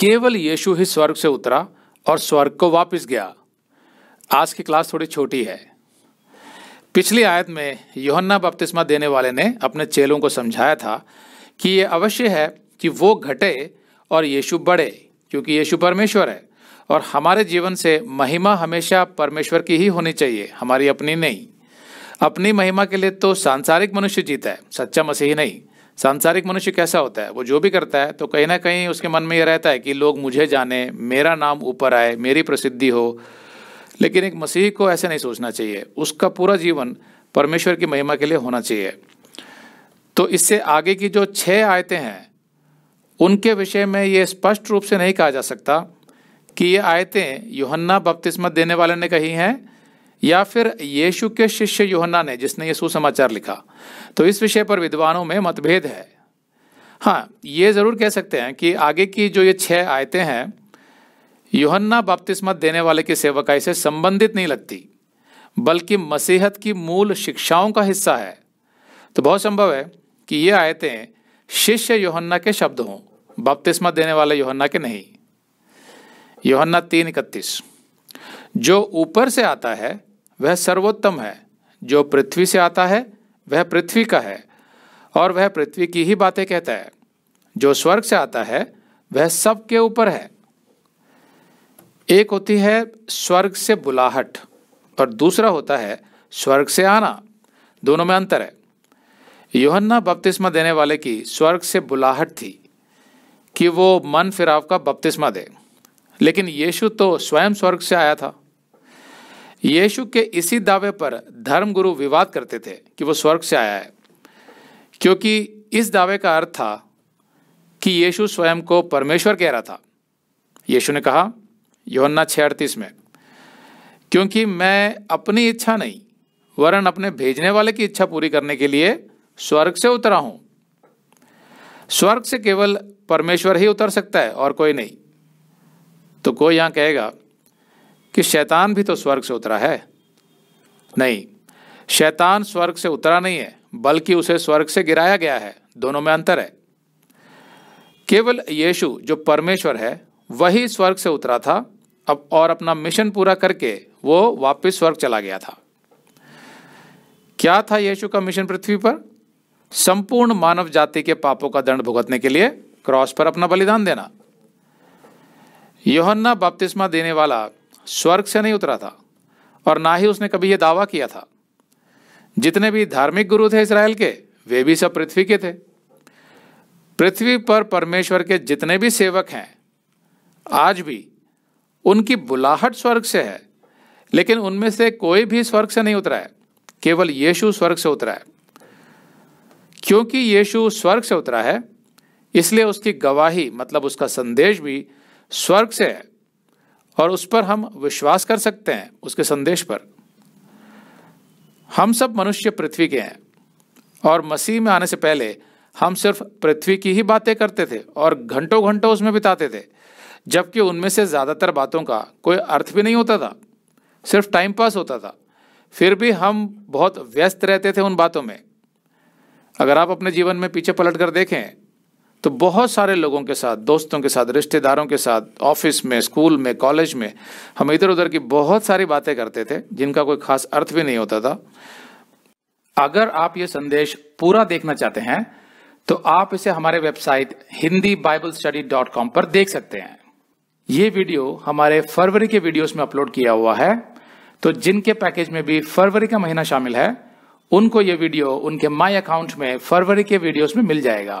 केवल यीशु ही स्वर्ग से उतरा और स्वर्ग को वापस गया आज की क्लास थोड़ी छोटी है पिछली आयत में योहन्ना बपतिस्मा देने वाले ने अपने चेलों को समझाया था कि ये अवश्य है कि वो घटे और यीशु बढ़े क्योंकि यीशु परमेश्वर है और हमारे जीवन से महिमा हमेशा परमेश्वर की ही होनी चाहिए हमारी अपनी नहीं अपनी महिमा के लिए तो सांसारिक मनुष्य जीता है सच्चा मसीही नहीं सांसारिक मनुष्य कैसा होता है वो जो भी करता है तो कहीं ना कहीं उसके मन में ये रहता है कि लोग मुझे जाने मेरा नाम ऊपर आए मेरी प्रसिद्धि हो लेकिन एक मसीह को ऐसे नहीं सोचना चाहिए उसका पूरा जीवन परमेश्वर की महिमा के लिए होना चाहिए तो इससे आगे की जो छः आयतें हैं उनके विषय में ये स्पष्ट रूप से नहीं कहा जा सकता कि ये आयतें योहन्ना बपतिस्मत देने वाले ने कही हैं या फिर यीशु के शिष्य योहन्ना ने जिसने ये सुसमाचार लिखा तो इस विषय पर विद्वानों में मतभेद है हाँ ये ज़रूर कह सकते हैं कि आगे की जो ये छह आयतें हैं योहन्ना बपतिस्मा देने वाले की सेवकाई से संबंधित नहीं लगती बल्कि मसीहत की मूल शिक्षाओं का हिस्सा है तो बहुत संभव है कि ये आयतें शिष्य योहन्ना के शब्द हों बपतिस्मा देने वाले योहन्ना के नहीं योहन्ना तीन इकतीस जो ऊपर से आता है वह सर्वोत्तम है जो पृथ्वी से आता है वह पृथ्वी का है और वह पृथ्वी की ही बातें कहता है जो स्वर्ग से आता है वह सबके ऊपर है एक होती है स्वर्ग से बुलाहट और दूसरा होता है स्वर्ग से आना दोनों में अंतर है योहन्ना बपतिस्मा देने वाले की स्वर्ग से बुलाहट थी कि वो मन फिराव का बपतिस्मा दे लेकिन यीशु तो स्वयं स्वर्ग से आया था यीशु के इसी दावे पर धर्मगुरु विवाद करते थे कि वो स्वर्ग से आया है क्योंकि इस दावे का अर्थ था कि यीशु स्वयं को परमेश्वर कह रहा था यीशु ने कहा योन्ना छः अड़तीस में क्योंकि मैं अपनी इच्छा नहीं वरन अपने भेजने वाले की इच्छा पूरी करने के लिए स्वर्ग से उतरा हूं स्वर्ग से केवल परमेश्वर ही उतर सकता है और कोई नहीं तो कोई यहां कहेगा कि शैतान भी तो स्वर्ग से उतरा है नहीं शैतान स्वर्ग से उतरा नहीं है बल्कि उसे स्वर्ग से गिराया गया है दोनों में अंतर है केवल यीशु जो परमेश्वर है वही स्वर्ग से उतरा था अब और अपना मिशन पूरा करके वो वापस स्वर्ग चला गया था क्या था यीशु का मिशन पृथ्वी पर संपूर्ण मानव जाति के पापों का दंड भुगतने के लिए क्रॉस पर अपना बलिदान देना योहन्ना बपतिस्मा देने वाला स्वर्ग से नहीं उतरा था और ना ही उसने कभी यह दावा किया था जितने भी धार्मिक गुरु थे इसराइल के वे भी सब पृथ्वी के थे पृथ्वी पर परमेश्वर के जितने भी सेवक हैं आज भी उनकी बुलाहट स्वर्ग से है लेकिन उनमें से कोई भी स्वर्ग से नहीं उतरा है केवल यीशु स्वर्ग से उतरा है क्योंकि यीशु स्वर्ग से उतरा है इसलिए उसकी गवाही मतलब उसका संदेश भी स्वर्ग से है और उस पर हम विश्वास कर सकते हैं उसके संदेश पर हम सब मनुष्य पृथ्वी के हैं और मसीह में आने से पहले हम सिर्फ पृथ्वी की ही बातें करते थे और घंटों घंटों उसमें बिताते थे जबकि उनमें से ज़्यादातर बातों का कोई अर्थ भी नहीं होता था सिर्फ टाइम पास होता था फिर भी हम बहुत व्यस्त रहते थे उन बातों में अगर आप अपने जीवन में पीछे पलट कर देखें तो बहुत सारे लोगों के साथ दोस्तों के साथ रिश्तेदारों के साथ ऑफिस में स्कूल में कॉलेज में हम इधर उधर की बहुत सारी बातें करते थे जिनका कोई खास अर्थ भी नहीं होता था अगर आप ये संदेश पूरा देखना चाहते हैं तो आप इसे हमारे website Hindi bible study dot com पर देख सकते हैं ये वीडियो हमारे फरवरी के वीडियोस में अपलोड किया हुआ है तो जिनके पैकेज में भी फरवरी का महीना शामिल है उनको ये वीडियो उनके माई अकाउंट में फरवरी के वीडियोस में मिल जाएगा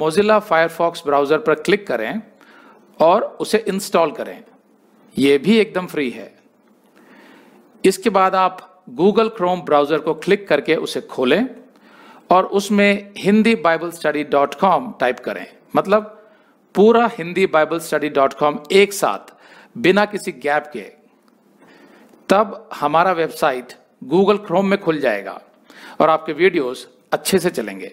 मोजिला फायरफॉक्स ब्राउज़र पर क्लिक करें और उसे इंस्टॉल करें यह भी एकदम फ्री है इसके बाद आप गूगल क्रोम ब्राउज़र को क्लिक करके उसे खोलें और उसमें Hindi bible study dot com type करें मतलब पूरा Hindi bible study dot com एक साथ बिना किसी गैप के तब हमारा वेबसाइट गूगल क्रोम में खुल जाएगा और आपके वीडियोस अच्छे से चलेंगे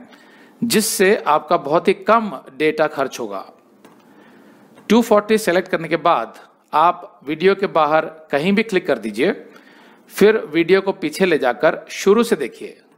जिससे आपका बहुत ही कम डेटा खर्च होगा 240 सेलेक्ट करने के बाद आप वीडियो के बाहर कहीं भी क्लिक कर दीजिए फिर वीडियो को पीछे ले जाकर शुरू से देखिए